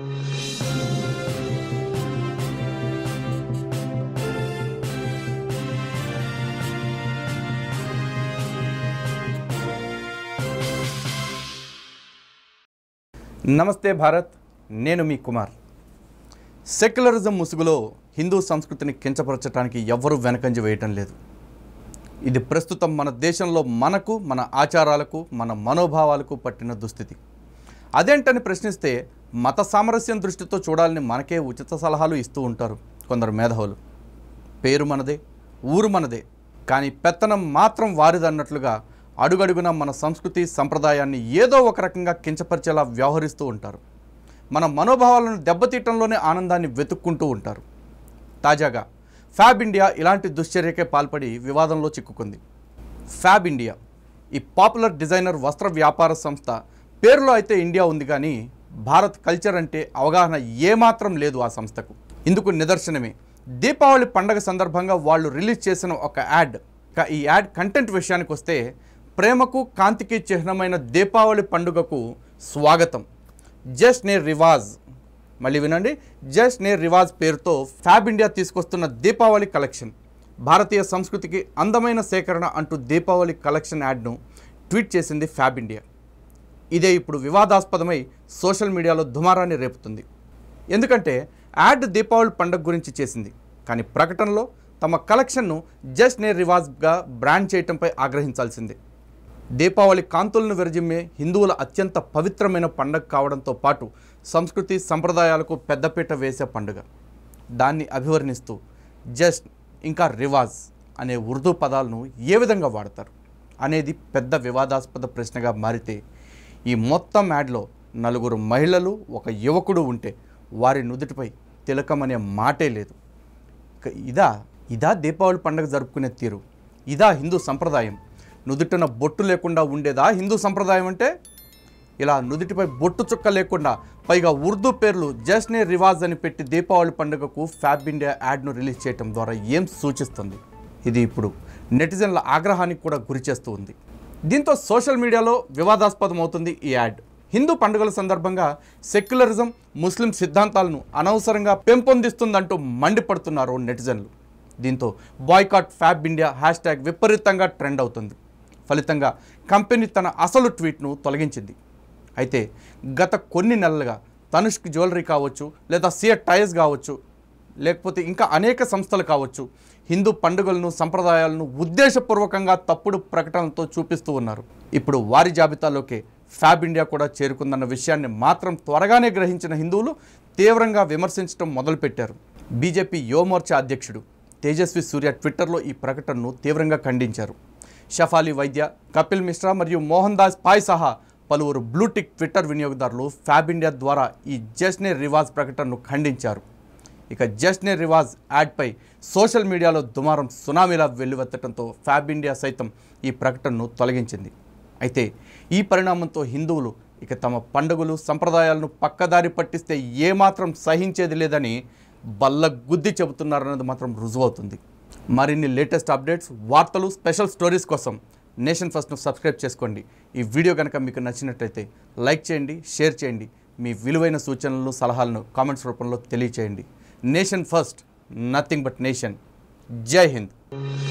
నమస్తే భారత్ నేను మీ కుమార్ సెక్యులరిజం ముసుగులో హిందూ సంస్కృతిని కించపరచడానికి ఎవ్వరూ వెనకంజి వేయటం లేదు ఇది ప్రస్తుతం మన దేశంలో మనకు మన ఆచారాలకు మన మనోభావాలకు పట్టిన దుస్థితి అదేంటని ప్రశ్నిస్తే మత సామరస్యం దృష్టితో చూడాలని మనకే ఉచిత సలహాలు ఇస్తూ ఉంటారు కొందరు మేధావులు పేరు మనదే ఊరు మనదే కానీ పెత్తనం మాత్రం వారిదన్నట్లుగా అడుగడుగున మన సంస్కృతి సంప్రదాయాన్ని ఏదో ఒక రకంగా కించపరిచేలా వ్యవహరిస్తూ ఉంటారు మన మనోభావాలను దెబ్బతీయటంలోనే ఆనందాన్ని వెతుక్కుంటూ ఉంటారు తాజాగా ఫ్యాబ్ ఇండియా ఇలాంటి దుశ్చర్యకే పాల్పడి వివాదంలో చిక్కుకుంది ఫ్యాబ్ ఇండియా ఈ పాపులర్ డిజైనర్ వస్త్ర వ్యాపార సంస్థ పేరులో అయితే ఇండియా ఉంది కానీ భారత్ కల్చర్ అంటే అవగాహన ఏమాత్రం లేదు ఆ సంస్థకు ఇందుకు నిదర్శనమే దీపావళి పండగ సందర్భంగా వాళ్ళు రిలీజ్ చేసిన ఒక యాడ్ ఈ యాడ్ కంటెంట్ విషయానికి వస్తే ప్రేమకు కాంతికి చిహ్నమైన దీపావళి పండుగకు స్వాగతం జస్ట్ నే రివాజ్ మళ్ళీ వినండి జస్ట్ నే రివాజ్ పేరుతో ఫ్యాబ్ ఇండియా తీసుకొస్తున్న దీపావళి కలెక్షన్ భారతీయ సంస్కృతికి అందమైన సేకరణ అంటూ దీపావళి కలెక్షన్ యాడ్ను ట్వీట్ చేసింది ఫ్యాబ్ ఇండియా ఇదే ఇప్పుడు వివాదాస్పదమై సోషల్ మీడియాలో దుమారాన్ని రేపుతుంది ఎందుకంటే యాడ్ దీపావళి పండుగ గురించి చేసింది కానీ ప్రకటనలో తమ కలెక్షన్ను జస్ట్ నే రివాజ్గా బ్రాండ్ చేయటంపై ఆగ్రహించాల్సిందే దీపావళి కాంతులను విరజిమ్మే హిందువుల అత్యంత పవిత్రమైన పండుగ కావడంతో పాటు సంస్కృతి సంప్రదాయాలకు పెద్దపీట వేసే పండుగ దాన్ని అభివర్ణిస్తూ జస్ట్ ఇంకా రివాజ్ అనే ఉర్దూ పదాలను ఏ విధంగా వాడతారు అనేది పెద్ద వివాదాస్పద ప్రశ్నగా మారితే ఈ మొత్తం యాడ్లో నలుగురు మహిళలు ఒక యువకుడు ఉంటే వారి నుదుటిపై తిలకం అనే మాటే లేదు ఇదా ఇదా దీపావళి పండుగ జరుపుకునే తీరు ఇదా హిందూ సంప్రదాయం నుదుటిన బొట్టు లేకుండా ఉండేదా హిందూ సంప్రదాయం అంటే ఇలా నుదుటిపై బొట్టు చుక్క లేకుండా పైగా ఉర్దూ పేర్లు జస్నే రివాజ్ అని పెట్టి దీపావళి పండుగకు ఫ్యాబ్ ఇండియా యాడ్ను రిలీజ్ చేయడం ద్వారా ఏం సూచిస్తుంది ఇది ఇప్పుడు నెటిజన్ల ఆగ్రహానికి కూడా గురి చేస్తూ ఉంది దీంతో సోషల్ మీడియాలో వివాదాస్పదం అవుతుంది ఈ యాడ్ హిందూ పండుగల సందర్భంగా సెక్యులరిజం ముస్లిం సిద్ధాంతాలను అనవసరంగా పెంపొందిస్తుందంటూ మండిపడుతున్నారు నెటిజన్లు దీంతో boycott Fabindia hashtag విపరీతంగా ట్రెండ్ అవుతుంది ఫలితంగా కంపెనీ తన అసలు ట్వీట్ను తొలగించింది అయితే గత కొన్ని నెలలుగా తనుష్క్ జ్యువెలరీ కావచ్చు లేదా సియర్ టైర్స్ కావచ్చు లేకపోతే ఇంకా అనేక సంస్థలు కావచ్చు హిందూ పండుగలను సంప్రదాయాలను ఉద్దేశపూర్వకంగా తప్పుడు ప్రకటనలతో చూపిస్తూ ఉన్నారు ఇప్పుడు వారి జాబితాలోకి ఫ్యాబ్ ఇండియా కూడా చేరుకుందన్న విషయాన్ని మాత్రం త్వరగానే గ్రహించిన హిందువులు తీవ్రంగా విమర్శించడం మొదలుపెట్టారు బీజేపీ యువమోర్చా అధ్యక్షుడు తేజస్వి సూర్య ట్విట్టర్లో ఈ ప్రకటనను తీవ్రంగా ఖండించారు షఫాలి వైద్య కపిల్ మిశ్రా మరియు మోహన్ దాస్ పాయ్ సహా పలువురు బ్లూటిక్ ట్విట్టర్ వినియోగదారులు ఫ్యాబ్ ఇండియా ద్వారా ఈ జస్నే రివాజ్ ప్రకటనను ఖండించారు ఇక జస్నే రివాజ్ యాడ్పై సోషల్ మీడియాలో దుమారం సునామీలా వెల్లువెత్తడంతో ఫ్యాబ్ ఇండియా సైతం ఈ ప్రకటనను తొలగించింది అయితే ఈ పరిణామంతో హిందువులు ఇక తమ పండుగలు సంప్రదాయాలను పక్కదారి పట్టిస్తే ఏమాత్రం సహించేది లేదని బల్ల గుద్ది చెబుతున్నారన్నది మాత్రం రుజువవుతుంది మరిన్ని లేటెస్ట్ అప్డేట్స్ వార్తలు స్పెషల్ స్టోరీస్ కోసం నేషన్ ఫస్ట్ను సబ్స్క్రైబ్ చేసుకోండి ఈ వీడియో కనుక మీకు నచ్చినట్లయితే లైక్ చేయండి షేర్ చేయండి మీ విలువైన సూచనలు సలహాలను కామెంట్స్ రూపంలో తెలియచేయండి nation first, nothing but nation. Jai Hind.